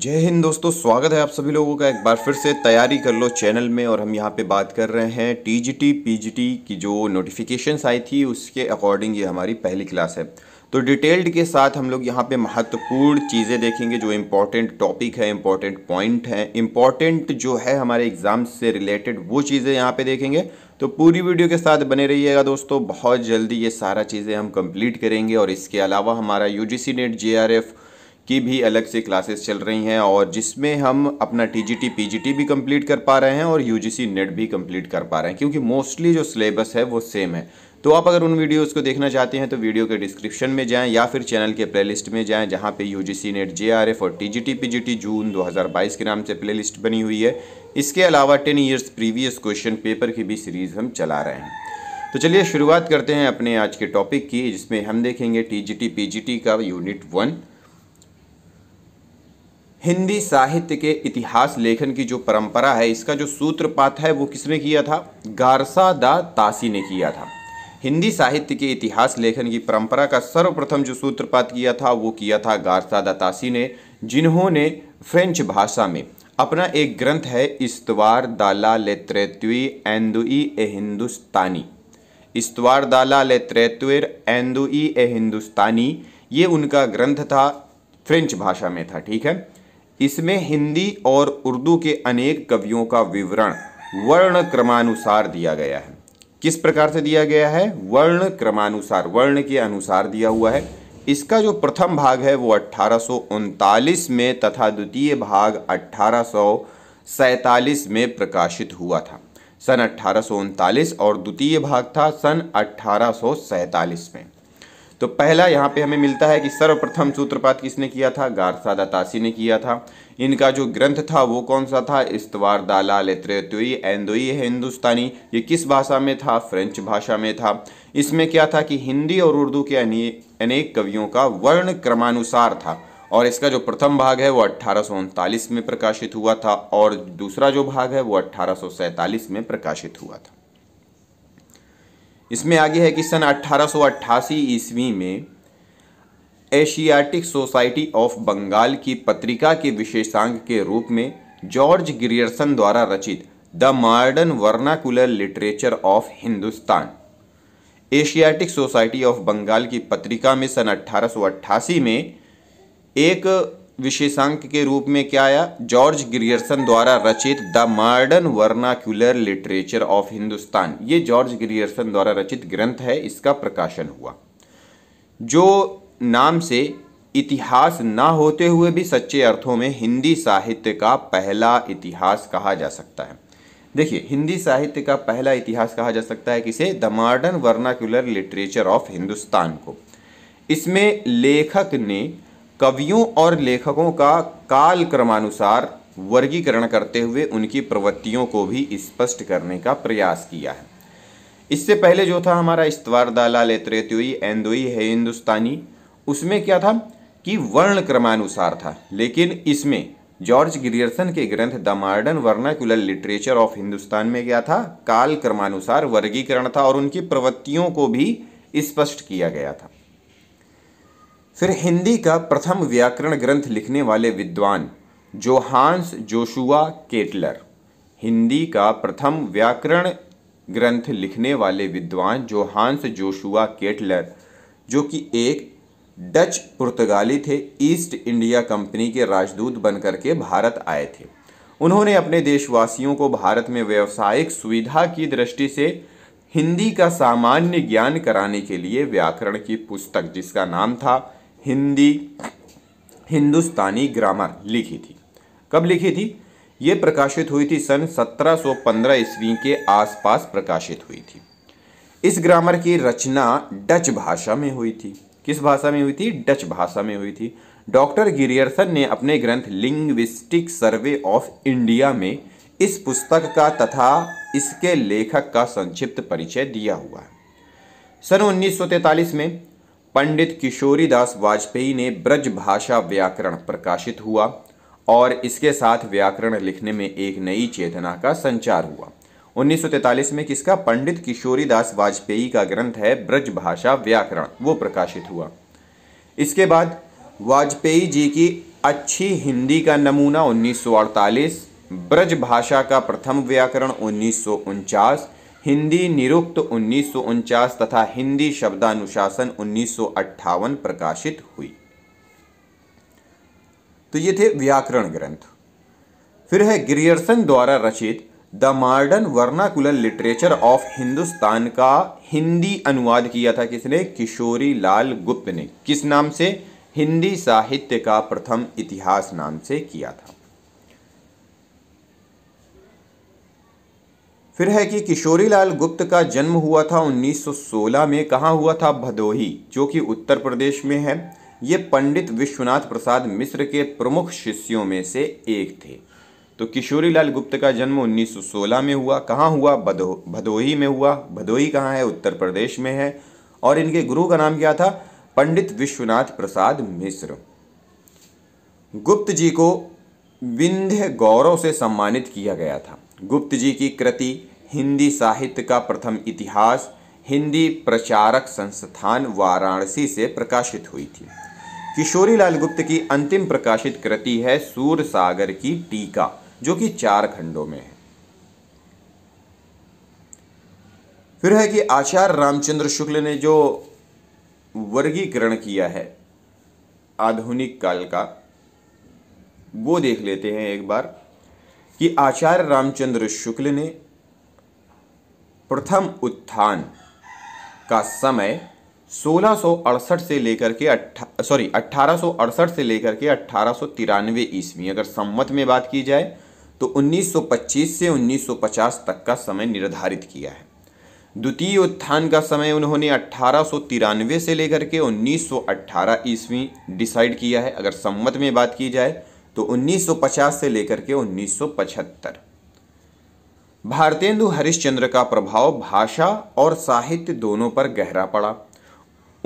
जय हिंद दोस्तों स्वागत है आप सभी लोगों का एक बार फिर से तैयारी कर लो चैनल में और हम यहाँ पे बात कर रहे हैं टीजीटी पीजीटी की जो नोटिफिकेशंस आई थी उसके अकॉर्डिंग ये हमारी पहली क्लास है तो डिटेल्ड के साथ हम लोग यहाँ पे महत्वपूर्ण चीज़ें देखेंगे जो इम्पॉर्टेंट टॉपिक है इम्पॉर्टेंट पॉइंट हैं इम्पॉर्टेंट जो है हमारे एग्ज़ाम से रिलेटेड वो चीज़ें यहाँ पे देखेंगे तो पूरी वीडियो के साथ बने रहिएगा दोस्तों बहुत जल्दी ये सारा चीज़ें हम कंप्लीट करेंगे और इसके अलावा हमारा यू जी नेट जे की भी अलग से क्लासेस चल रही हैं और जिसमें हम अपना टी जी पीजीटी भी कंप्लीट कर पा रहे हैं और यूजीसी नेट भी कंप्लीट कर पा रहे हैं क्योंकि मोस्टली जो सिलेबस है वो सेम है तो आप अगर उन वीडियोस को देखना चाहते हैं तो वीडियो के डिस्क्रिप्शन में जाएं या फिर चैनल के प्लेलिस्ट में जाएं जहां पे U G C NET J R F और T G T P G T June 2022 के नाम से प्लेलिस्ट बनी हुई है इसके अलावा ten years previous question paper की भी सीरीज़ हम चला रहे हैं तो चलिए शुरुआत करते हैं अपने आज के टॉपिक की जिसमें हम देखेंगे T G T P G T का यूनिट वन हिंदी साहित्य के इतिहास लेखन की जो परंपरा है इसका जो सूत्रपात है वो किसने किया था गारसा दा तासी ने किया था हिंदी साहित्य के इतिहास लेखन की परंपरा का सर्वप्रथम जो सूत्रपात किया था वो किया था गारसा दा तासी ने जिन्होंने फ्रेंच भाषा में अपना एक ग्रंथ है इस्तवार दाला ले लेत्रेत्वी एंदुई ए हिंदुस्तानी इस्तवार दाला ले लेत्रेत्वीर एंदुई ए हिंदुस्तानी ये उनका ग्रंथ था फ्रेंच भाषा में था ठीक है इसमें हिंदी और उर्दू के अनेक कवियों का विवरण वर्ण क्रमानुसार दिया गया है किस प्रकार से दिया गया है वर्ण क्रमानुसार वर्ण के अनुसार दिया हुआ है इसका जो प्रथम भाग है वो अट्ठारह में तथा द्वितीय भाग अट्ठारह में प्रकाशित हुआ था सन अट्ठारह और द्वितीय भाग था सन अट्ठारह में तो पहला यहाँ पे हमें मिलता है कि सर्वप्रथम सूत्रपात किसने किया था गारसा तासी ने किया था इनका जो ग्रंथ था वो कौन सा था इस्तवार दाला लेत्रोई एंदोई हिंदुस्तानी ये किस भाषा में था फ्रेंच भाषा में था इसमें क्या था कि हिंदी और उर्दू के अनेक कवियों का वर्ण क्रमानुसार था और इसका जो प्रथम भाग है वो अट्ठारह में प्रकाशित हुआ था और दूसरा जो भाग है वो अट्ठारह में प्रकाशित हुआ था इसमें आगे है कि सन अट्ठारह ईस्वी में एशियाटिक सोसाइटी ऑफ बंगाल की पत्रिका के विशेषांग के रूप में जॉर्ज ग्रियर्सन द्वारा रचित the modern vernacular literature of Hindustan Asiatic Society of Bengal की पत्रिका में सन अट्ठारह में एक विशेषांक के रूप में क्या आया जॉर्ज ग्रियर्सन द्वारा रचित the modern vernacular literature of Hindustan ये जॉर्ज ग्रियर्सन द्वारा रचित ग्रंथ है इसका प्रकाशन हुआ जो नाम से इतिहास ना होते हुए भी सच्चे अर्थों में हिंदी साहित्य का पहला इतिहास कहा जा सकता है देखिए हिंदी साहित्य का पहला इतिहास कहा जा सकता है किसे the modern vernacular literature of Hindustan को इसमें लेखक ने कवियों और लेखकों का काल क्रमानुसार वर्गीकरण करते हुए उनकी प्रवृत्तियों को भी स्पष्ट करने का प्रयास किया है इससे पहले जो था हमारा इस्तवारदाला लेत्रेतुई एंदोई है हिंदुस्तानी उसमें क्या था कि वर्ण क्रमानुसार था लेकिन इसमें जॉर्ज ग्रियर्सन के ग्रंथ the modern vernacular literature of Hindustan में क्या था काल क्रमानुसार वर्गीकरण था और उनकी प्रवृत्तियों को भी स्पष्ट किया गया था फिर हिंदी का प्रथम व्याकरण ग्रंथ लिखने वाले विद्वान जोहान्स जोशुआ केटलर हिंदी का प्रथम व्याकरण ग्रंथ लिखने वाले विद्वान जोहान्स जोशुआ केटलर जो कि एक डच पुर्तगाली थे ईस्ट इंडिया कंपनी के राजदूत बनकर के भारत आए थे उन्होंने अपने देशवासियों को भारत में व्यावसायिक सुविधा की दृष्टि से हिंदी का सामान्य ज्ञान कराने के लिए व्याकरण की पुस्तक जिसका नाम था हिंदी हिंदुस्तानी ग्रामर लिखी थी कब लिखी थी ये प्रकाशित हुई थी सन 1715 ईस्वी के आसपास प्रकाशित हुई थी इस ग्रामर की रचना डच भाषा में हुई थी किस भाषा में हुई थी डच भाषा में हुई थी डॉक्टर गिरियर्सन ने अपने ग्रंथ लिंग्विस्टिक सर्वे ऑफ इंडिया में इस पुस्तक का तथा इसके लेखक का संक्षिप्त परिचय दिया हुआ है सन 1943 में पंडित किशोरीदास वाजपेयी ने ब्रज भाषा व्याकरण प्रकाशित हुआ और इसके साथ व्याकरण लिखने में एक नई चेतना का संचार हुआ 1943 में किसका पंडित किशोरीदास वाजपेयी का ग्रंथ है ब्रज भाषा व्याकरण वो प्रकाशित हुआ इसके बाद वाजपेयी जी की अच्छी हिंदी का नमूना 1948 ब्रज भाषा का प्रथम व्याकरण उन्नीस हिंदी निरुक्त उन्नीस तथा हिंदी शब्दानुशासन उन्नीस प्रकाशित हुई तो ये थे व्याकरण ग्रंथ फिर है ग्रियर्सन द्वारा रचित the modern vernacular literature of Hindustan का हिंदी अनुवाद किया था किसने किशोरी लाल गुप्त ने किस नाम से हिंदी साहित्य का प्रथम इतिहास नाम से किया था फिर है कि किशोरी लाल गुप्त का जन्म हुआ था 1916 में कहाँ हुआ था भदोही जो कि उत्तर प्रदेश में है ये पंडित विश्वनाथ प्रसाद मिश्र के प्रमुख शिष्यों में से एक थे तो किशोरी लाल गुप्त का जन्म 1916 में हुआ कहाँ हुआ भदो भदोही में हुआ भदोही कहाँ है उत्तर प्रदेश में है और इनके गुरु का नाम क्या था पंडित विश्वनाथ प्रसाद मिश्र गुप्त जी को विंध्य गौरव से सम्मानित किया गया था गुप्त जी की कृति हिंदी साहित्य का प्रथम इतिहास हिंदी प्रचारक संस्थान वाराणसी से प्रकाशित हुई थी किशोरीलाल गुप्त की अंतिम प्रकाशित कृति है सूर सागर की टीका जो कि चार खंडों में है फिर है कि आचार्य रामचंद्र शुक्ल ने जो वर्गीकरण किया है आधुनिक काल का वो देख लेते हैं एक बार कि आचार्य रामचंद्र शुक्ल ने प्रथम उत्थान का समय सोलह से लेकर के अट्ठा सॉरी अट्ठारह से लेकर के अट्ठारह ईस्वी अगर सम्मत में बात की जाए तो 1925 से 1950 तक का समय निर्धारित किया है द्वितीय उत्थान का समय उन्होंने अट्ठारह से लेकर के 1918 ईस्वी डिसाइड किया है अगर सम्मत में बात की जाए तो 1950 से लेकर के 1975 भारतेंदु हरिश्चंद्र का प्रभाव भाषा और साहित्य दोनों पर गहरा पड़ा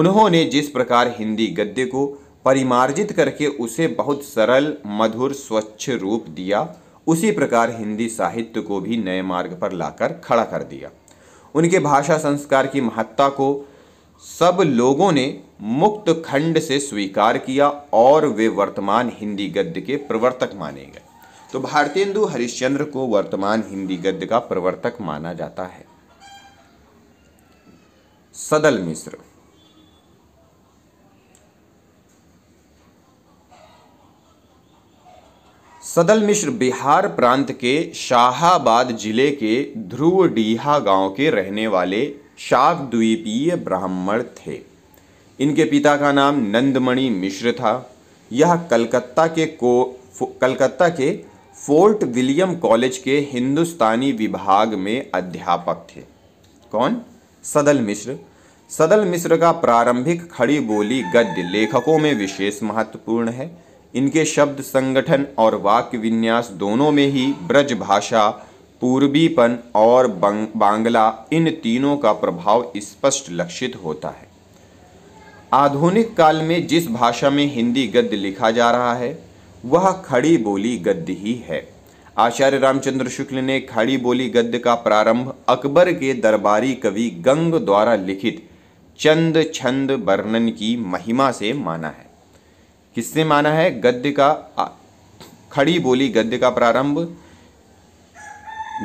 उन्होंने जिस प्रकार हिंदी गद्य को परिमार्जित करके उसे बहुत सरल मधुर स्वच्छ रूप दिया उसी प्रकार हिंदी साहित्य को भी नए मार्ग पर लाकर खड़ा कर दिया उनके भाषा संस्कार की महत्ता को सब लोगों ने मुक्त खंड से स्वीकार किया और वे वर्तमान हिंदी गद्य के प्रवर्तक माने गए तो भारतेंदु हरिश्चंद्र को वर्तमान हिंदी गद्य का प्रवर्तक माना जाता है सदल मिश्र सदल मिश्र बिहार प्रांत के शाहबाद जिले के ध्रुवडीहा गांव के रहने वाले शाकद्वीपीय ब्राह्मण थे इनके पिता का नाम नंदमणि मिश्र था यह कलकत्ता के को कलकत्ता के फोर्ट विलियम कॉलेज के हिंदुस्तानी विभाग में अध्यापक थे कौन सदल मिश्र सदल मिश्र का प्रारंभिक खड़ी बोली गद्य लेखकों में विशेष महत्वपूर्ण है इनके शब्द संगठन और वाक्य विन्यास दोनों में ही ब्रज भाषा पूर्वीपन और बांग्ला इन तीनों का प्रभाव स्पष्ट लक्षित होता है आधुनिक काल में जिस भाषा में हिंदी गद्य लिखा जा रहा है वह खड़ी बोली गद्य ही है आचार्य रामचंद्र शुक्ल ने खड़ी बोली गद्य का प्रारंभ अकबर के दरबारी कवि गंग द्वारा लिखित चंद छंद वर्णन की महिमा से माना है किससे माना है गद्य का खड़ी बोली गद्य का प्रारंभ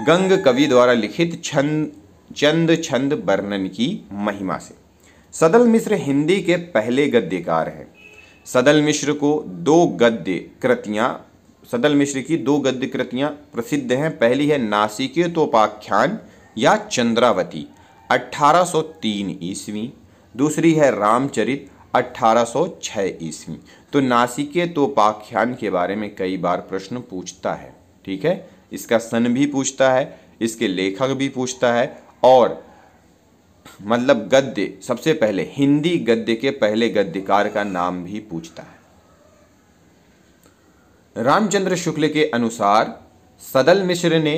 गंग कवि द्वारा लिखित छंद चंद छंद वर्णन की महिमा से सदल मिश्र हिंदी के पहले गद्यकार हैं सदल मिश्र को दो गद्य कृतियाँ सदल मिश्र की दो गद्य कृतियाँ प्रसिद्ध हैं पहली है नासिके तोपाख्यान या चंद्रावती 1803 ईस्वी दूसरी है रामचरित 1806 ईस्वी तो नासिके तोपाख्यान के बारे में कई बार प्रश्न पूछता है ठीक है इसका सन भी पूछता है इसके लेखक भी पूछता है और मतलब गद्य सबसे पहले हिंदी गद्य के पहले गद्यकार का नाम भी पूछता है रामचंद्र शुक्ल के अनुसार सदल मिश्र ने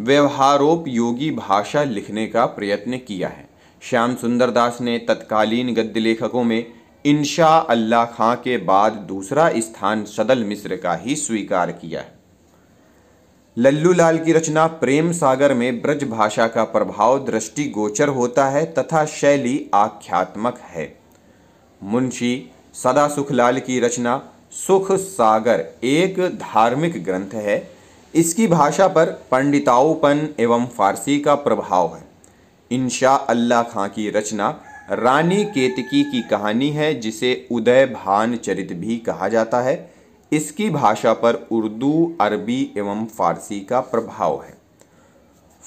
व्यवहारोपयोगी भाषा लिखने का प्रयत्न किया है श्याम सुंदर दास ने तत्कालीन गद्य लेखकों में इंशा अल्लाह खां के बाद दूसरा स्थान सदल मिश्र का ही स्वीकार किया है लल्लू लाल की रचना प्रेम सागर में ब्रज भाषा का प्रभाव दृष्टिगोचर होता है तथा शैली आख्यात्मक है मुंशी सदा सुखलाल की रचना सुख सागर एक धार्मिक ग्रंथ है इसकी भाषा पर पंडिताऊपन एवं फारसी का प्रभाव है इंशा अल्लाह खां की रचना रानी केतकी की कहानी है जिसे उदय भान चरित भी कहा जाता है इसकी भाषा पर उर्दू अरबी एवं फारसी का प्रभाव है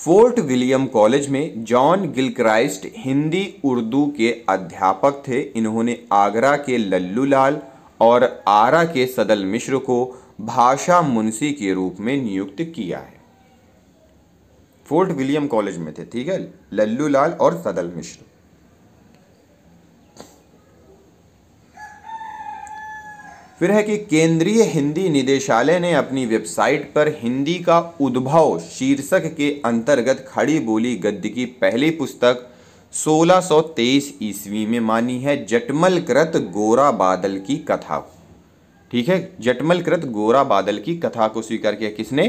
फोर्ट विलियम कॉलेज में जॉन गिलक्राइस्ट हिंदी उर्दू के अध्यापक थे इन्होंने आगरा के लल्लू लाल और आरा के सदल मिश्र को भाषा मुंशी के रूप में नियुक्त किया है फोर्ट विलियम कॉलेज में थे ठीक है लल्लू लाल और सदल मिश्र फिर है कि केंद्रीय हिंदी निदेशालय ने अपनी वेबसाइट पर हिंदी का उद्भव शीर्षक के अंतर्गत खड़ी बोली गद्य की पहली पुस्तक 1623 ईस्वी में मानी है जटमलकृत गोरा बादल की कथा ठीक है जटमलकृत गोरा बादल की कथा को स्वीकार किया किसने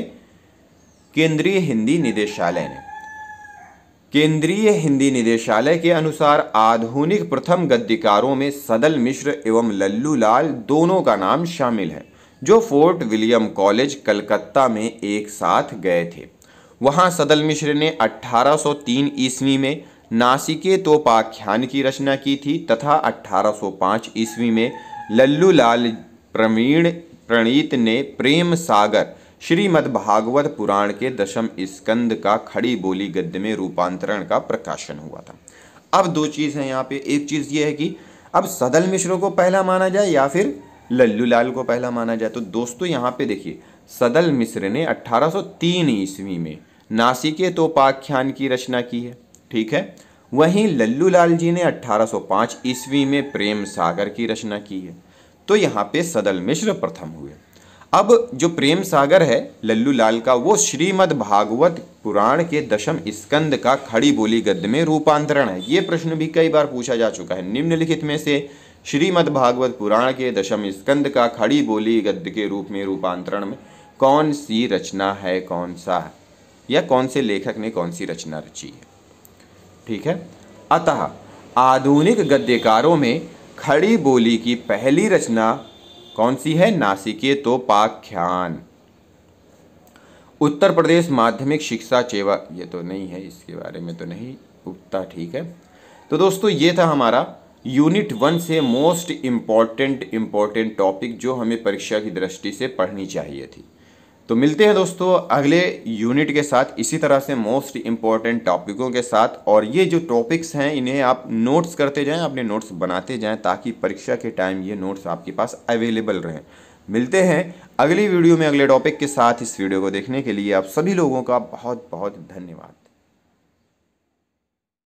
केंद्रीय हिंदी निदेशालय ने केंद्रीय हिंदी निदेशालय के अनुसार आधुनिक प्रथम गद्यकारों में सदल मिश्र एवं लल्लू लाल दोनों का नाम शामिल है जो फोर्ट विलियम कॉलेज कलकत्ता में एक साथ गए थे वहां सदल मिश्र ने 1803 ईस्वी में नासिके तोपाख्यान की रचना की थी तथा 1805 ईस्वी में लल्लू लाल प्रवीण प्रणीत ने प्रेम सागर श्रीमद्भागवत पुराण के दशम स्कंद का खड़ी बोली गद्य में रूपांतरण का प्रकाशन हुआ था अब दो चीज़ है यहाँ पे एक चीज़ ये है कि अब सदल मिश्र को पहला माना जाए या फिर लल्लू लाल को पहला माना जाए तो दोस्तों यहाँ पे देखिए सदल मिश्र ने 1803 ईस्वी में नासिके तोपाख्यान की रचना की है ठीक है वहीं लल्लू लाल जी ने 1805 ईस्वी में प्रेम सागर की रचना की है तो यहाँ पे सदल मिश्र प्रथम हुए अब जो प्रेम सागर है लल्लू लाल का वो श्रीमद् भागवत पुराण के दशम स्कंद का खड़ी बोली गद्य में रूपांतरण है ये प्रश्न भी कई बार पूछा जा चुका है निम्नलिखित में से श्रीमद् भागवत पुराण के दशम स्कंद का खड़ी बोली गद्य के रूप में रूपांतरण में कौन सी रचना है कौन सा है या कौन से लेखक ने कौन सी रचना रची है ठीक है अतः आधुनिक गद्यकारों में खड़ी बोली की पहली रचना कौन सी है नासिके तो पाख्यान उत्तर प्रदेश माध्यमिक शिक्षा सेवा ये तो नहीं है इसके बारे में तो नहीं उगता ठीक है तो दोस्तों ये था हमारा यूनिट वन से मोस्ट इम्पॉर्टेंट इम्पॉर्टेंट टॉपिक जो हमें परीक्षा की दृष्टि से पढ़नी चाहिए थी तो मिलते हैं दोस्तों अगले यूनिट के साथ इसी तरह से मोस्ट इम्पॉर्टेंट टॉपिकों के साथ और ये जो टॉपिक्स हैं इन्हें आप नोट्स करते जाएं अपने नोट्स बनाते जाएं ताकि परीक्षा के टाइम ये नोट्स आपके पास अवेलेबल रहें मिलते हैं अगली वीडियो में अगले टॉपिक के साथ इस वीडियो को देखने के लिए आप सभी लोगों का बहुत बहुत धन्यवाद